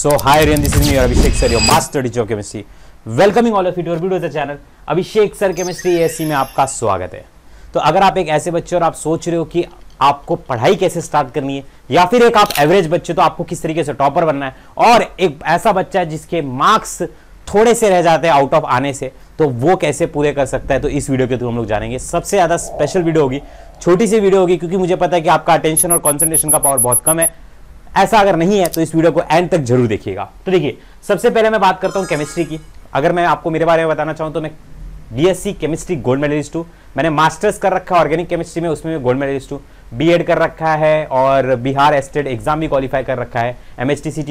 So hi everyone, this is me, Abhishek sir, your master teacher of chemistry. Welcoming all of you to our video the channel. Abhishek sir chemistry A S आपका स्वागत है तो अगर आप एक ऐसे बच्चे और आप सोच रहे हो कि आपको पढ़ाई कैसे स्टार्ट करनी है या फिर एक आप एवरेज बच्चे तो आपको किस तरीके से टॉपर बनना है और एक ऐसा बच्चा है जिसके मार्क्स थोड़े से रह जाते हैं आउट ऑफ आने से तो वो कैसे पूरे कर सकता है तो इस वीडियो के थ्रू हम लोग जानेंगे सबसे ज़्यादा स्पेशल वीडियो होगी छोटी सी वीडियो होगी क्योंकि मुझे पता है कि आपका अटेंशन और कॉन्सेंट्रेशन का पावर बहुत कम है ऐसा अगर नहीं है तो इस वीडियो को एंड तक जरूर देखिएगा तो देखिए सबसे पहले मैं बात करता हूँ केमिस्ट्री की अगर मैं आपको मेरे बारे में बताना चाहूँ तो मैं बीएससी केमिस्ट्री गोल्ड मेडलिस्ट हूँ मैंने मास्टर्स कर रखा है ऑर्गेनिक केमिस्ट्री में उसमें मैं गोल्ड मेडलिस्ट हूँ बीएड कर रखा है और बिहार एस्टेट एग्जाम भी क्वालिफाई कर रखा है एम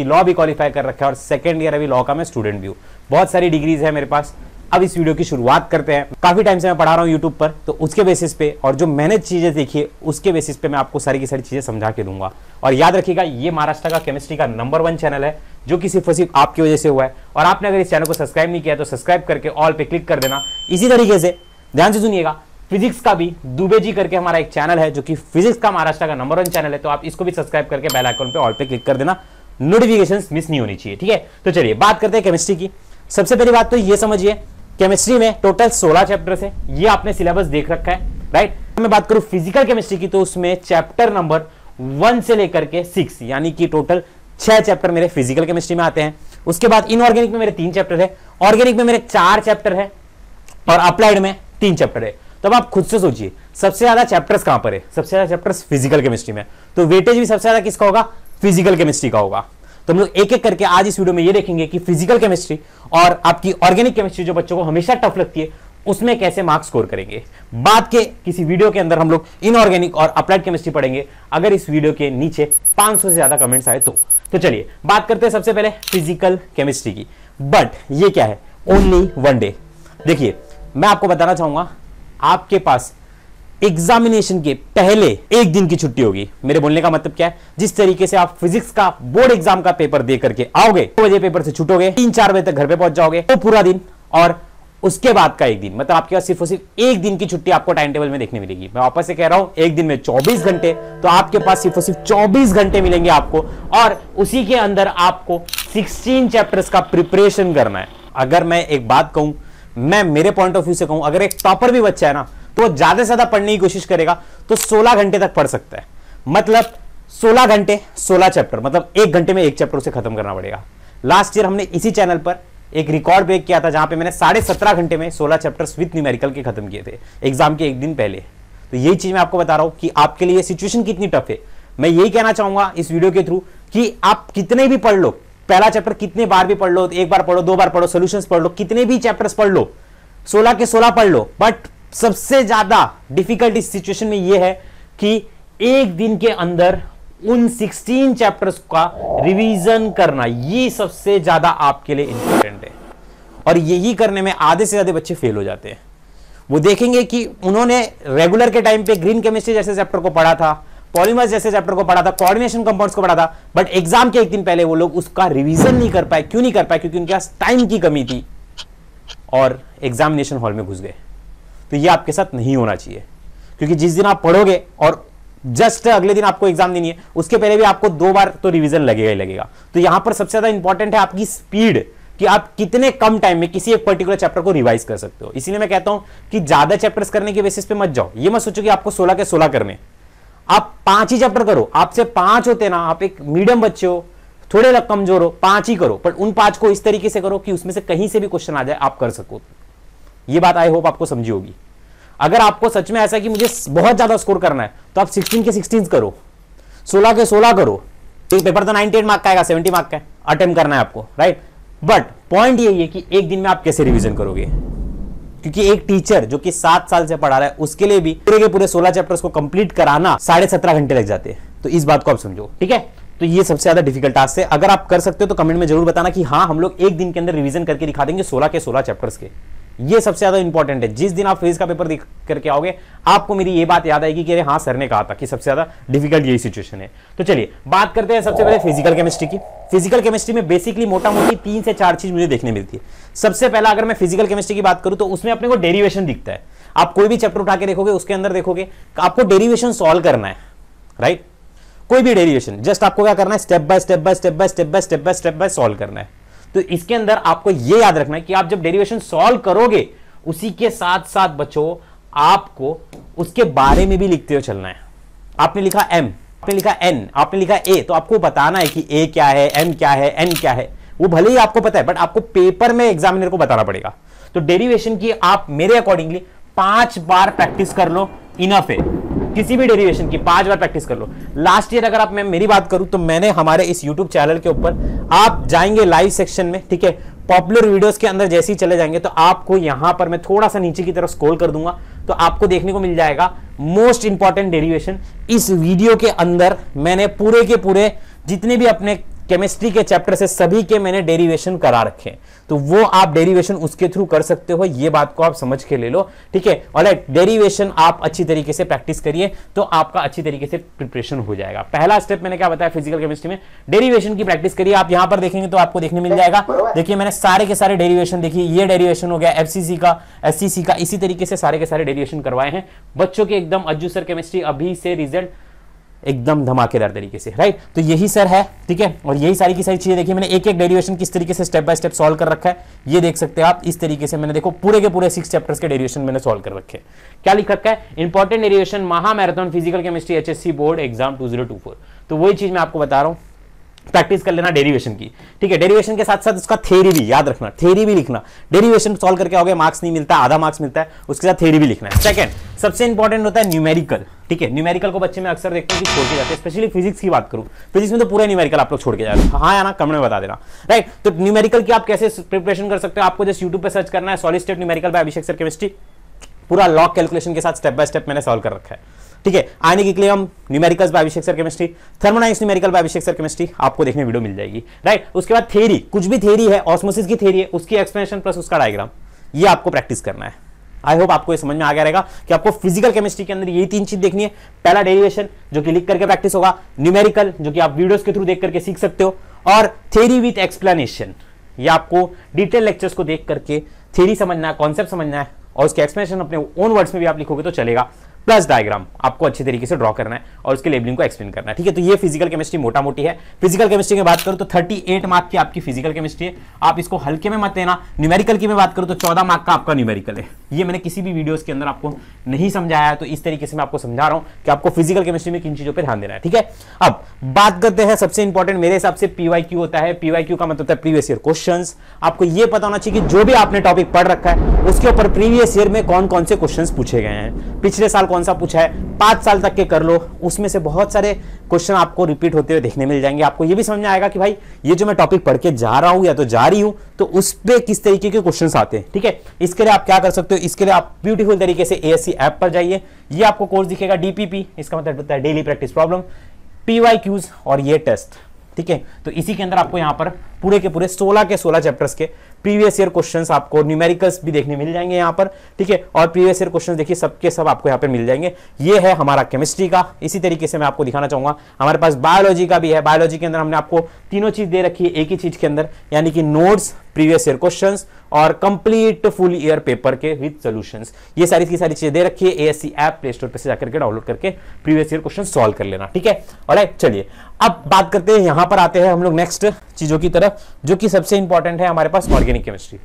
लॉ भी क्वालिफाई कर रखा है और सेकेंड ईयर अभी लॉ का मैं स्टूडेंट भी हूँ बहुत सारी डिग्रीज है मेरे पास अब इस वीडियो की शुरुआत करते हैं काफी टाइम से मैं पढ़ा रहा हूँ यूट्यूब पर तो उसके बेसिस पे और जो मैंने चीजें देखी है उसके बेसिस पे मैं आपको सारी की सारी चीजें समझा के दूंगा और याद रखिएगा ये महाराष्ट्र का केमिस्ट्री का नंबर वन चैनल है जो कि सिर्फ सिर्फ आपकी वजह से हुआ है और आपने अगर इस चैनल को सब्सक्राइब नहीं किया तो सब्सक्राइब करके ऑल पे क्लिक कर देना इसी तरीके से ध्यान से सुनिएगा फिजिक्स का भी दुबे जी करके हमारा एक चैनल है जो कि फिजिक्स का महाराष्ट्र का नंबर वन चैनल है तो आप इसको भी सब्सक्राइब करके बेल आइकन पे ऑल पे क्लिक कर देना नोटिफिकेशंस मिस नहीं होनी चाहिए ठीक है तो चलिए बात करते हैं केमिस्ट्री की सबसे पहली बात तो ये समझिए केमिस्ट्री में टोटल 16 चैप्टर्स है ये आपने सिलेबस देख रखा है राइट मैं बात करूं फिजिकल केमिस्ट्री की तो उसमें चैप्टर नंबर वन से लेकर के सिक्स यानी कि टोटल छह चैप्टर मेरे फिजिकल केमिस्ट्री में आते हैं उसके बाद इनऑर्गेनिक में मेरे तीन चैप्टर है ऑर्गेनिक में मेरे चार चैप्टर है और अप्लाइड में तीन चैप्टर है तो अब आप खुद से सोचिए सबसे ज्यादा चैप्टर्स कहां पर है सबसे ज्यादा चैप्टर्स फिजिकल केमिस्ट्री में तो वेटेज भी सबसे ज्यादा किसका होगा फिजिकल केमिस्ट्री का होगा तो हम लोग एक एक करके आज इस वीडियो में ये देखेंगे कि फिजिकल केमिस्ट्री और आपकी ऑर्गेनिक केमिस्ट्री जो बच्चों को हमेशा टफ लगती है उसमें कैसे मार्क्स स्कोर करेंगे बाद के किसी वीडियो के अंदर हम लोग इनऑर्गेनिक और अप्लाइड केमिस्ट्री पढ़ेंगे अगर इस वीडियो के नीचे 500 से ज्यादा कमेंट्स आए तो तो चलिए बात करते हैं सबसे पहले फिजिकल केमिस्ट्री की बट ये क्या है ओनली वन डे देखिए मैं आपको बताना चाहूंगा आपके पास एग्जामिनेशन के पहले एक दिन की छुट्टी होगी मेरे बोलने का मतलब क्या है जिस तरीके से आप फिजिक्स का बोर्ड एग्जाम का पेपर दे करके आओगे दो तो बजे पेपर से छुटोगे तीन चार बजे तक घर पे पहुंच जाओगे वो तो पूरा दिन और उसके बाद का एक दिन मतलब आपके पास सिर्फ और सिर्फ एक दिन की छुट्टी आपको टाइम टेबल में देखने मिलेगी मैं वापस से कह रहा हूं एक दिन में 24 घंटे तो आपके पास सिर्फ और सिर्फ 24 घंटे मिलेंगे आपको और उसी के अंदर आपको 16 चैप्टर्स का प्रिपरेशन करना है अगर मैं एक बात कहूं मैं मेरे पॉइंट ऑफ व्यू से कहूं अगर एक टॉपर भी बच्चा है ना तो ज्यादा से ज्यादा पढ़ने की कोशिश करेगा तो सोलह घंटे तक पढ़ सकता है मतलब सोलह घंटे सोलह चैप्टर मतलब एक घंटे में एक चैप्टर उसे खत्म करना पड़ेगा लास्ट ईयर हमने इसी चैनल पर एक रिकॉर्ड ब्रेक किया था जहां पे मैंने साढ़े सत्रह घंटे में सोलह चैप्टर्स विथ न्यूमेरिकल के खत्म किए थे एग्जाम के एक दिन पहले तो यही चीज मैं आपको बता रहा हूं कि आपके लिए सिचुएशन कितनी टफ है मैं यही कहना चाहूंगा इस वीडियो के थ्रू कि आप कितने भी पढ़ लो पहला चैप्टर कितने बार भी पढ़ लो एक बार पढ़ो दो बार पढ़ो सोल्यूशन पढ़ लो कितने भी चैप्टर्स पढ़ लो सोलह के सोलह पढ़ लो बट सबसे ज्यादा डिफिकल्ट इस सिचुएशन में यह है कि एक दिन के अंदर उन 16 चैप्टर्स का रिवीजन करना ये सबसे ज्यादा आपके लिए इंपॉर्टेंट है और यही करने में आधे से ज्यादा बच्चे फेल हो जाते हैं वो देखेंगे कि उन्होंने रेगुलर के टाइम पे ग्रीन केमिस्ट्री जैसे चैप्टर को पढ़ा था पॉलीमर्स जैसे चैप्टर को पढ़ा था कोऑर्डिनेशन कंपाउंड्स को पढ़ा था बट एग्जाम के एक दिन पहले वो लोग उसका रिविजन नहीं कर पाए क्यों नहीं कर पाए क्योंकि उनके पास टाइम की कमी थी और एग्जामिनेशन हॉल में घुस गए तो ये आपके साथ नहीं होना चाहिए क्योंकि जिस दिन आप पढ़ोगे और जस्ट अगले दिन आपको एग्जाम देनी है उसके पहले भी आपको दो बार तो रिवीजन लगेगा ही लगेगा तो यहां पर सबसे ज्यादा इंपॉर्टेंट है आपकी स्पीड कि आप कितने कम टाइम में किसी एक पर्टिकुलर चैप्टर को रिवाइज कर सकते हो इसीलिए मैं कहता हूं कि ज्यादा चैप्टर्स करने के बेसिस पे मत जाओ ये मत सोचो कि आपको सोलह के सोलह करने आप पांच ही चैप्टर करो आपसे पांच होते ना आप एक मीडियम बच्चे हो थोड़े लग कमजोर हो पांच ही करो पर उन पांच को इस तरीके से करो कि उसमें से कहीं से भी क्वेश्चन आ जाए आप कर सको ये बात आई होप आपको समझी होगी अगर आपको सच में ऐसा है कि मुझे बहुत ज्यादा स्कोर करना है तो आप सिक्सटीन के सिक्सटीन करो सोलह के सोलह करो एक पेपर तो नाइनटी एट मार्क का आएगा सेवेंटी मार्क का अटेम्प्ट करना है आपको राइट बट पॉइंट यही है कि एक दिन में आप कैसे रिविजन करोगे क्योंकि एक टीचर जो कि सात साल से पढ़ा रहा है उसके लिए भी पूरे के पूरे सोलह चैप्टर्स को कंप्लीट कराना साढ़े सत्रह घंटे लग जाते हैं तो इस बात को आप समझो ठीक है तो ये सबसे ज्यादा डिफिकल्ट टास्क है अगर आप कर सकते हो तो कमेंट में जरूर बताना कि हाँ हम लोग एक दिन के अंदर रिवीजन करके दिखा देंगे सोलह के सोलह चैप्टर्स के ये सबसे ज्यादा इंपॉर्टेंट है जिस दिन आप फिजिक्स का पेपर देख करके आओगे आपको मेरी ये बात याद आएगी कि अरे हाँ सर ने कहा था कि सबसे ज्यादा डिफिकल्ट यही सिचुएशन है तो चलिए बात करते हैं सबसे पहले फिजिकल केमिस्ट्री की फिजिकल केमिस्ट्री में बेसिकली मोटा मोटी तीन से चार चीज मुझे देखने मिलती है सबसे पहला अगर मैं फिजिकल केमिस्ट्री की बात करूं तो उसमें अपने को डेरिवेशन दिखता है आप कोई भी चैप्टर उठा के देखोगे उसके अंदर देखोगे आपको डेरिवेशन सॉल्व करना है राइट कोई भी डेरिवेशन जस्ट आपको क्या करना है step by step by step by step by step by step by solve करना है तो इसके अंदर आपको यह याद रखना है कि आप जब डेरिवेशन सॉल्व करोगे उसी के साथ साथ बच्चों आपको उसके बारे में भी लिखते हुए चलना है आपने लिखा एम आपने लिखा एन आपने लिखा ए तो आपको बताना है कि ए क्या है एम क्या है एन क्या है वो भले ही आपको पता है बट आपको पेपर में एग्जामिनर को बताना पड़ेगा तो डेरिवेशन की आप मेरे अकॉर्डिंगली पांच बार प्रैक्टिस कर लो इनफ है किसी भी डेरिवेशन की पांच बार प्रैक्टिस कर लो लास्ट ईयर अगर आप मैं मेरी बात करूं तो मैंने हमारे इस यूट्यूब चैनल के ऊपर आप जाएंगे लाइव सेक्शन में ठीक है पॉपुलर वीडियोस के अंदर जैसे ही चले जाएंगे तो आपको यहां पर मैं थोड़ा सा नीचे की तरफ स्कोल कर दूंगा तो आपको देखने को मिल जाएगा मोस्ट इंपॉर्टेंट डेरिवेशन इस वीडियो के अंदर मैंने पूरे के पूरे जितने भी अपने केमिस्ट्री के चैप्टर से सभी के मैंने डेरिवेशन करा रखे तो वो आप डेरिवेशन उसके थ्रू कर सकते हो ये बात को आप समझ के ले लो ठीक है और डेरिवेशन आप अच्छी तरीके से प्रैक्टिस करिए तो आपका अच्छी तरीके से प्रिपरेशन हो जाएगा पहला स्टेप मैंने क्या बताया फिजिकल केमिस्ट्री में डेरिवेशन की प्रैक्टिस करिए आप यहां पर देखेंगे तो आपको देखने मिल जाएगा देखिए मैंने सारे के सारे डेरिवेशन देखिए ये डेरिवेशन हो गया एफसीसी का एससीसी का इसी तरीके से सारे के सारे डेरिवेशन करवाए हैं बच्चों के एकदम अज्जू सर केमिस्ट्री अभी से रिजल्ट एकदम धमाकेदार तरीके से राइट तो यही सर है ठीक है और यही सारी की सारी चीज़ें देखिए मैंने एक एक डेरिवेशन किस तरीके से स्टेप बाय स्टेप सॉल्व कर रखा है ये देख सकते हैं आप इस तरीके से मैंने देखो पूरे के पूरे सिक्स चैप्टर्स के डेरिवेशन मैंने सॉल्व कर रखे क्या लिख रखा है इंपॉर्टेंट डेरिवेशन महा marathon physical chemistry H board exam two तो वही चीज़ मैं आपको बता रहा हूँ प्रैक्टिस कर लेना डेरिवेशन की ठीक है डेरिवेशन के साथ साथ उसका थेरी भी याद रखना थेरी भी लिखना डेरिवेशन सॉल्व करके आओगे मार्क्स नहीं मिलता आधा मार्क्स मिलता है उसके साथ थेरी भी लिखना है सेकंड सबसे इंपॉर्टेंट होता है न्यूमेरिकल ठीक है न्यूमेरिकल को बच्चे में अक्सर देखते हैं कि छोड़ के जाते हैं स्पेशली फिजिक्स की बात करूँ फिजिक्स में तो पूरा न्यूमेरिकल आप लोग छोड़ के जाते हैं हाँ कमरे ना में बता देना राइट तो न्यूमेरिकल की आप कैसे प्रिपरेशन कर सकते हो आपको जस्ट यूट्यूब पर सर्च करना है solid state numerical by Abhishek sir chemistry पूरा लॉक कैलकुलेशन के साथ स्टेप बाय स्टेप मैंने सॉल्व कर रखा है ठीक है आने के लिए हम न्यूमेरिकल बाय केमिस्ट्री थर्मोनाइस न्यूमेरिकल बाय केमिस्ट्री आपको देखने वीडियो मिल जाएगी राइट उसके बाद थेरी कुछ भी थेरी है ऑस्मोसिस की थेरी है उसकी एक्सप्लेनेशन प्लस उसका डायग्राम ये आपको प्रैक्टिस करना है आई होप आपको ये समझ में आ गया रहेगा कि आपको फिजिकल केमिस्ट्री के अंदर ये तीन चीज देखनी है पहला डेरिवेशन जो कि लिख करके प्रैक्टिस होगा न्यूमेरिकल जो कि आप वीडियोस के थ्रू देख करके सीख सकते हो और थेरी विथ एक्सप्लेनेशन ये आपको डिटेल लेक्चर्स को देख करके थेरी समझना है कॉन्सेप्ट समझना है और उसके एक्सप्लेनेशन अपने ओन वर्ड्स में भी आप लिखोगे तो चलेगा प्लस डायग्राम आपको अच्छे तरीके से ड्रॉ करना है और उसके लेबलिंग को एक्सप्लेन करना है ठीक है तो ये फिजिकल केमिस्ट्री मोटा मोटी है फिजिकल केमिस्ट्री की बात करूँ तो 38 मार्क की आपकी फिजिकल केमिस्ट्री है आप इसको हल्के में मत देना न्यूमेरिकल की मैं बात करूं तो 14 मार्क का आपका न्यूमेरिकल है ये मैंने किसी भी वीडियोस के अंदर आपको नहीं समझाया है तो इस तरीके से मैं आपको समझा रहा हूं कि आपको फिजिकल केमिस्ट्री में किन चीज़ों पर ध्यान देना है ठीक है अब बात करते हैं सबसे इंपॉर्टेंट मेरे हिसाब से पीवाई होता है पीवाई का मतलब है प्रीवियस ईयर क्वेश्चन आपको यह पता होना चाहिए कि जो भी आपने टॉपिक पढ़ रखा है उसके ऊपर प्रीवियस ईयर में कौन कौन से क्वेश्चन पूछे गए हैं पिछले साल कौन सा पूछा है पांच साल तक के कर लो उसमें से बहुत सारे क्वेश्चन आपको रिपीट होते हुए देखने मिल जाएंगे आपको यह भी समझ में आएगा कि भाई ये जो मैं टॉपिक पढ़ के जा रहा हूं या तो जा रही हूं तो उस पर किस तरीके के क्वेश्चन आते हैं ठीक है इसके लिए आप क्या कर सकते हो इसके लिए आप ब्यूटीफुल तरीके से ए ऐप पर जाइए ये आपको कोर्स दिखेगा डीपीपी इसका मतलब होता है डेली प्रैक्टिस प्रॉब्लम पी और ये टेस्ट ठीक है तो इसी के अंदर आपको यहाँ पर पूरे के पूरे 16 के 16 चैप्टर्स के प्रीवियस ईयर क्वेश्चंस आपको न्यूमेरिकल्स भी देखने मिल जाएंगे यहाँ पर ठीक है और प्रीवियस ईयर क्वेश्चंस देखिए सबके सब आपको यहाँ पर मिल जाएंगे ये है हमारा केमिस्ट्री का इसी तरीके से मैं आपको दिखाना चाहूंगा हमारे पास बायोलॉजी का भी है बायोलॉजी के अंदर हमने आपको तीनों चीज दे रखी है एक ही चीज के अंदर यानी कि नोट्स प्रीवियस ईयर क्वेश्चंस और कंप्लीट फुल ईयर पेपर के विद सॉल्यूशंस ये सारी की सारी चीजें दे रखी है एएससी ऐप प्ले स्टोर पर से जाकर के डाउनलोड करके प्रीवियस ईयर क्वेश्चन सॉल्व कर लेना ठीक है और चलिए अब बात करते हैं यहां पर आते हैं हम लोग नेक्स्ट चीजों की तरफ जो कि सबसे इंपॉर्टेंट है हमारे पास ऑर्गेनिक केमिस्ट्री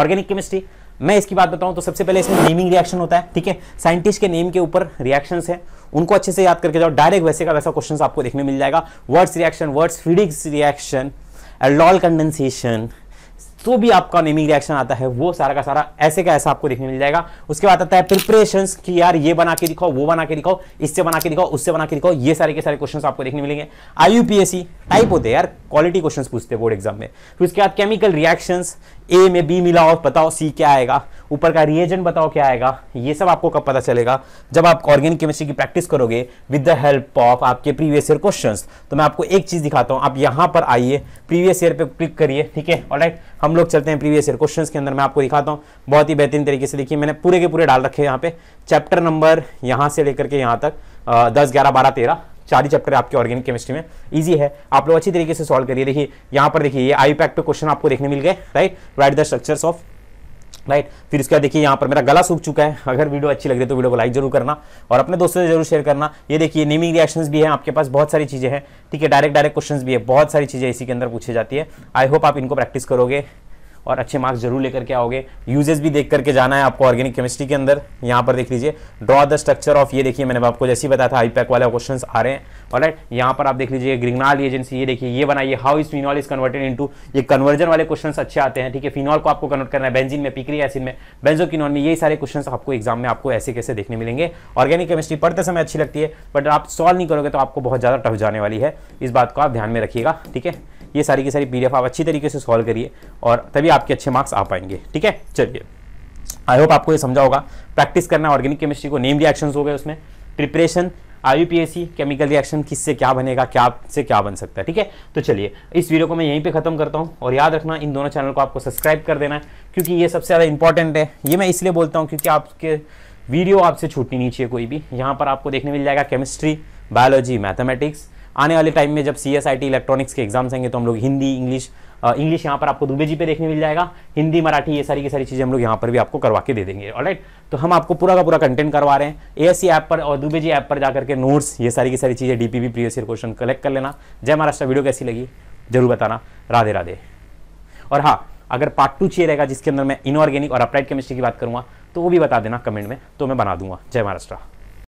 ऑर्गेनिक केमिस्ट्री मैं इसकी बात बताऊं तो सबसे पहले इसमें नेमिंग रिएक्शन होता है ठीक है साइंटिस्ट के नेम के ऊपर रिएक्शन है उनको अच्छे से याद करके जाओ डायरेक्ट वैसे का वैसा क्वेश्चन आपको देखने मिल जाएगा Wurtz reaction Wurtz Fittig reaction aldol condensation तो भी आपका नेमिंग रिएक्शन आता है वो सारा का सारा ऐसे का ऐसा आपको देखने मिल जाएगा उसके बाद आता है प्रिपरेशन की यार ये बना के दिखाओ वो बना के दिखाओ इससे बना के दिखाओ उससे बना के दिखाओ ये सारे के सारे क्वेश्चन आपको देखने मिलेंगे आई टाइप होते हैं यार क्वालिटी क्वेश्चन पूछते हैं बोर्ड एग्जाम में फिर उसके बाद केमिकल रिएक्शन ए में बी मिलाओ बताओ सी क्या आएगा ऊपर का रिएजन बताओ क्या आएगा ये सब आपको कब पता चलेगा जब आप ऑर्गेनिक केमिस्ट्री की प्रैक्टिस करोगे विद द हेल्प ऑफ आपके प्रीवियस ईयर क्वेश्चंस तो मैं आपको एक चीज दिखाता हूँ आप यहाँ पर आइए प्रीवियस ईयर पे क्लिक करिए ठीक है ऑलराइट हम लोग चलते हैं प्रीवियस ईयर क्वेश्चंस के अंदर मैं आपको दिखाता हूँ बहुत ही बेहतरीन तरीके से देखिए मैंने पूरे के पूरे डाल रखे हैं यहाँ पे चैप्टर नंबर यहाँ से लेकर के यहाँ तक दस ग्यारह बारह तेरह चार ही चैप्टर आपके ऑर्गेनिक केमिस्ट्री में इजी है आप लोग अच्छी तरीके से सॉल्व करिए देखिए यहाँ पर देखिए ये आई पैक पे क्वेश्चन आपको देखने मिल गए right right the structures of right फिर उसके बाद देखिए यहाँ पर मेरा गला सूख चुका है अगर वीडियो अच्छी लग रही है तो वीडियो को लाइक जरूर करना और अपने दोस्तों से जरूर शेयर करना ये देखिए नेमिंग रिएक्शंस भी है आपके पास बहुत सारी चीज़ें हैं ठीक है डायरेक्ट डायरेक्ट क्वेश्चंस भी है बहुत सारी चीज़ें इसी के अंदर पूछी जाती है आई होप आप इनको प्रैक्टिस करोगे और अच्छे मार्क्स जरूर लेकर के आओगे यूजेस भी देख करके जाना है आपको ऑर्गेनिक केमिस्ट्री के अंदर यहाँ पर देख लीजिए ड्रॉ द स्ट्रक्चर ऑफ ये देखिए मैंने आपको जैसे बताया था आईपैक वाले क्वेश्चन आ रहे हैं और राइट यहाँ पर आप देख लीजिए ग्रिगनाल एजेंसी ये देखिए ये बनाइए how is phenol is converted into ये कन्वर्जन वाले क्वेश्चन अच्छे आते हैं ठीक है फिनॉल को आपको कन्वर्ट करना है बेंजिन में पिक्री एसिड में बेंजोकिनॉन में ये सारे क्वेश्चन आपको एग्जाम में आपको ऐसे कैसे देखने मिलेंगे ऑर्गेनिक केमिस्ट्री पढ़ते समय अच्छी लगती है बट आप सॉल्व नहीं करोगे तो आपको बहुत ज़्यादा टफ जाने वाली है इस बात को आप ध्यान में रखिएगा ठीक है ये सारी की सारी पी आप अच्छी तरीके से सॉल्व करिए और तभी आपके अच्छे मार्क्स आ पाएंगे ठीक है चलिए आई होप आपको ये समझा होगा प्रैक्टिस करना ऑर्गेनिक केमिस्ट्री को नेम रिएक्शन हो गए उसमें प्रिपरेशन आई केमिकल रिएक्शन किससे क्या बनेगा क्या से क्या बन सकता है ठीक है तो चलिए इस वीडियो को मैं यहीं पे खत्म करता हूँ और याद रखना इन दोनों चैनल को आपको सब्सक्राइब कर देना है क्योंकि ये सबसे ज़्यादा इंपॉर्टेंट है ये मैं इसलिए बोलता हूँ क्योंकि आपके वीडियो आपसे छूटनी नहीं चाहिए कोई भी यहाँ पर आपको देखने मिल जाएगा केमिस्ट्री बायोलॉजी मैथमेटिक्स आने वाले टाइम में जब C S I T electronics के एग्जाम्स आएंगे तो हम लोग हिंदी इंग्लिश इंग्लिश यहाँ पर आपको दुबे जी पे देखने मिल जाएगा हिंदी मराठी ये सारी की सारी चीज़ें हम लोग यहाँ पर भी आपको करवा के दे देंगे ऑलराइट तो हम आपको पूरा का पूरा कंटेंट करवा रहे हैं ए ऐप पर और दुबे जी ऐप पर जाकर के नोट्स ये सारी की सारी चीज़ें D P previous year question collect कर लेना जय महाराष्ट्र वीडियो कैसी लगी जरूर बताना राधे राधे और हाँ अगर पार्ट टू चाहिए रहेगा जिसके अंदर मैं इनऑर्गेनिक और अपराइड केमिस्ट्री की बात करूँगा तो वो भी बता देना कमेंट में तो मैं बना दूंगा जय महाराष्ट्र